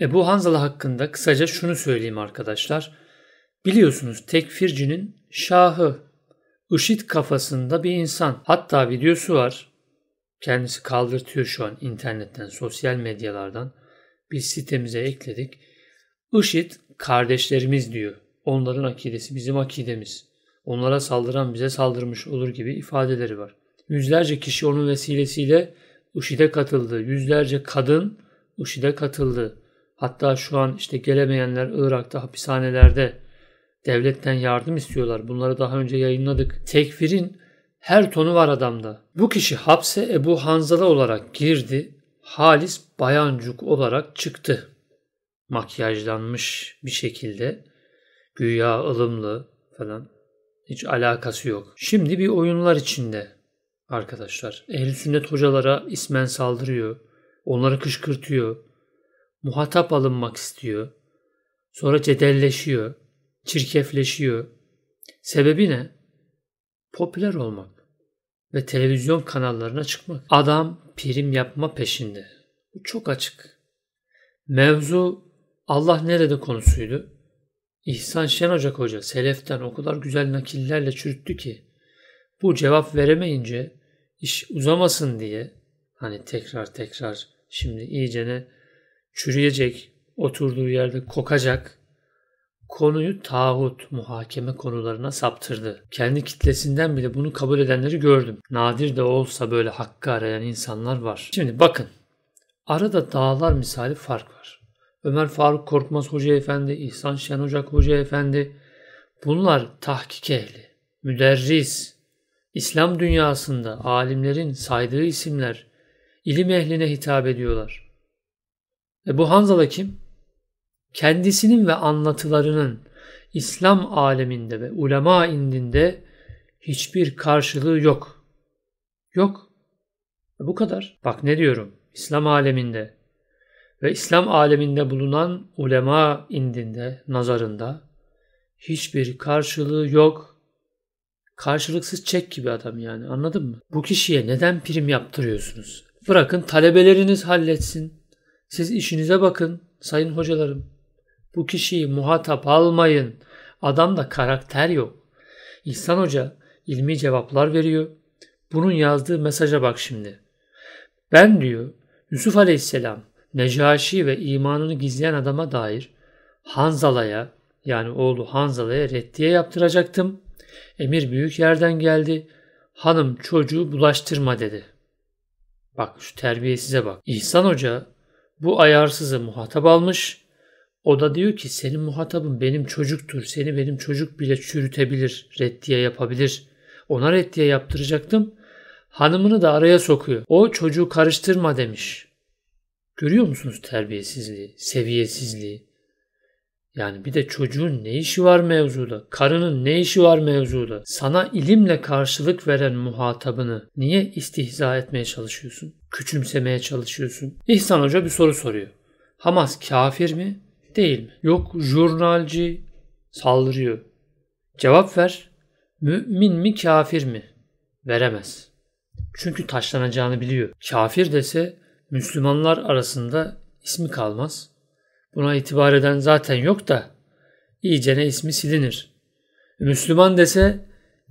Ebu Hanzala hakkında kısaca şunu söyleyeyim arkadaşlar. Biliyorsunuz tekfircinin şahı, IŞİD kafasında bir insan. Hatta videosu var. Kendisi kaldırtıyor şu an internetten, sosyal medyalardan. Biz sitemize ekledik. IŞİD kardeşlerimiz diyor. Onların akidesi bizim akidemiz. Onlara saldıran bize saldırmış olur gibi ifadeleri var. Yüzlerce kişi onun vesilesiyle IŞİD'e katıldı. Yüzlerce kadın IŞİD'e katıldı. Hatta şu an işte gelemeyenler Irak'ta hapishanelerde devletten yardım istiyorlar. Bunları daha önce yayınladık. Tekfirin her tonu var adamda. Bu kişi hapse Ebu Hanzala olarak girdi. Halis Bayancuk olarak çıktı. Makyajlanmış bir şekilde. Güya ılımlı falan. Hiç alakası yok. Şimdi bir oyunlar içinde arkadaşlar. Ehl-i sünnet hocalara ismen saldırıyor. Onları kışkırtıyor muhatap alınmak istiyor. Sonra cedelleşiyor, çirkefleşiyor. Sebebi ne? Popüler olmak ve televizyon kanallarına çıkmak. Adam prim yapma peşinde. Bu çok açık. Mevzu Allah nerede konusuydu? İhsan Şen Ocak Hoca Selef'ten o kadar güzel nakillerle çürüttü ki bu cevap veremeyince iş uzamasın diye hani tekrar tekrar şimdi iyicene çürüyecek, oturduğu yerde kokacak. Konuyu tağut muhakeme konularına saptırdı. Kendi kitlesinden bile bunu kabul edenleri gördüm. Nadir de olsa böyle hakkı arayan insanlar var. Şimdi bakın. Arada dağlar misali fark var. Ömer Faruk Korkmaz Hoca Efendi, İhsan Şen Ocak Hoca Efendi bunlar tahkik ehli, müderris, İslam dünyasında alimlerin saydığı isimler ilim ehline hitap ediyorlar. Ve bu Hanzala kim? Kendisinin ve anlatılarının İslam aleminde ve ulema indinde hiçbir karşılığı yok. Yok. E, bu kadar. Bak ne diyorum? İslam aleminde ve İslam aleminde bulunan ulema indinde, nazarında hiçbir karşılığı yok. Karşılıksız çek gibi adam yani anladın mı? Bu kişiye neden prim yaptırıyorsunuz? Bırakın talebeleriniz halletsin. Siz işinize bakın sayın hocalarım. Bu kişiyi muhatap almayın. Adamda karakter yok. İhsan Hoca ilmi cevaplar veriyor. Bunun yazdığı mesaja bak şimdi. Ben diyor Yusuf Aleyhisselam Necaşi ve imanını gizleyen adama dair Hanzala'ya yani oğlu Hanzala'ya reddiye yaptıracaktım. Emir büyük yerden geldi. Hanım çocuğu bulaştırma dedi. Bak şu terbiyesize bak. İhsan Hoca bu ayarsızı muhatap almış. O da diyor ki senin muhatabın benim çocuktur. Seni benim çocuk bile çürütebilir, reddiye yapabilir. Ona reddiye yaptıracaktım. Hanımını da araya sokuyor. O çocuğu karıştırma demiş. Görüyor musunuz terbiyesizliği, seviyesizliği? Yani bir de çocuğun ne işi var mevzuda? Karının ne işi var mevzuda? Sana ilimle karşılık veren muhatabını niye istihza etmeye çalışıyorsun? Küçümsemeye çalışıyorsun? İhsan Hoca bir soru soruyor. Hamas kafir mi? Değil mi? Yok jurnalci saldırıyor. Cevap ver. Mümin mi kafir mi? Veremez. Çünkü taşlanacağını biliyor. Kafir dese Müslümanlar arasında ismi kalmaz. Buna itibar eden zaten yok da iyicene ismi silinir. Müslüman dese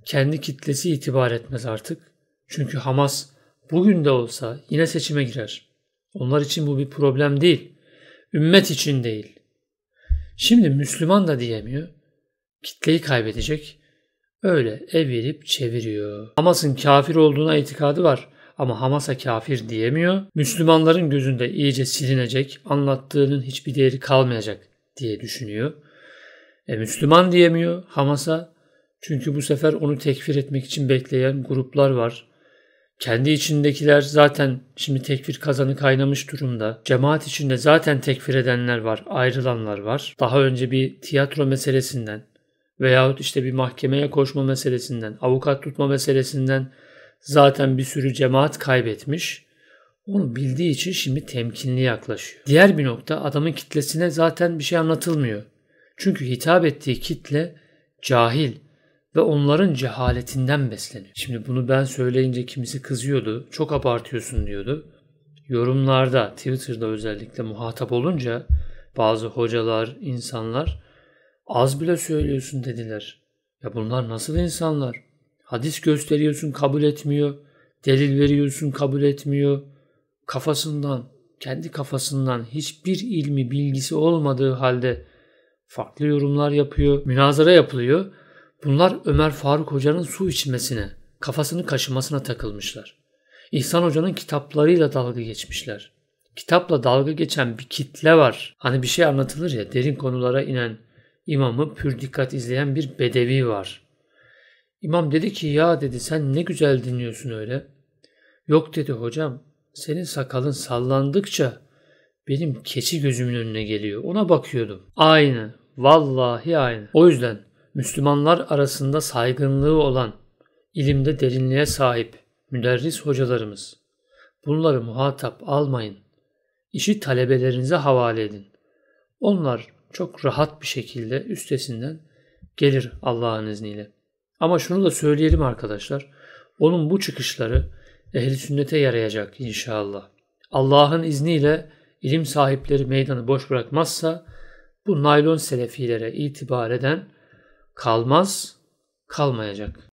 kendi kitlesi itibar etmez artık. Çünkü Hamas bugün de olsa yine seçime girer. Onlar için bu bir problem değil. Ümmet için değil. Şimdi Müslüman da diyemiyor. Kitleyi kaybedecek. Öyle evirip çeviriyor. Hamas'ın kafir olduğuna itikadı var ama Hamas'a kafir diyemiyor. Müslümanların gözünde iyice silinecek, anlattığının hiçbir değeri kalmayacak diye düşünüyor. E, Müslüman diyemiyor Hamas'a çünkü bu sefer onu tekfir etmek için bekleyen gruplar var. Kendi içindekiler zaten şimdi tekfir kazanı kaynamış durumda. Cemaat içinde zaten tekfir edenler var, ayrılanlar var. Daha önce bir tiyatro meselesinden veyahut işte bir mahkemeye koşma meselesinden, avukat tutma meselesinden Zaten bir sürü cemaat kaybetmiş. Onu bildiği için şimdi temkinli yaklaşıyor. Diğer bir nokta adamın kitlesine zaten bir şey anlatılmıyor. Çünkü hitap ettiği kitle cahil ve onların cehaletinden besleniyor. Şimdi bunu ben söyleyince kimisi kızıyordu. Çok abartıyorsun diyordu. Yorumlarda, Twitter'da özellikle muhatap olunca bazı hocalar, insanlar az bile söylüyorsun dediler. Ya bunlar nasıl insanlar? Hadis gösteriyorsun kabul etmiyor. Delil veriyorsun kabul etmiyor. Kafasından, kendi kafasından hiçbir ilmi bilgisi olmadığı halde farklı yorumlar yapıyor. Münazara yapılıyor. Bunlar Ömer Faruk Hoca'nın su içmesine, kafasını kaşımasına takılmışlar. İhsan Hoca'nın kitaplarıyla dalga geçmişler. Kitapla dalga geçen bir kitle var. Hani bir şey anlatılır ya derin konulara inen imamı pür dikkat izleyen bir bedevi var. İmam dedi ki ya dedi sen ne güzel dinliyorsun öyle. Yok dedi hocam senin sakalın sallandıkça benim keçi gözümün önüne geliyor. Ona bakıyordum. Aynı. Vallahi aynı. O yüzden Müslümanlar arasında saygınlığı olan, ilimde derinliğe sahip müderris hocalarımız. Bunları muhatap almayın. İşi talebelerinize havale edin. Onlar çok rahat bir şekilde üstesinden gelir Allah'ın izniyle. Ama şunu da söyleyelim arkadaşlar. Onun bu çıkışları ehli sünnete yarayacak inşallah. Allah'ın izniyle ilim sahipleri meydanı boş bırakmazsa bu naylon selefilere itibar eden kalmaz, kalmayacak.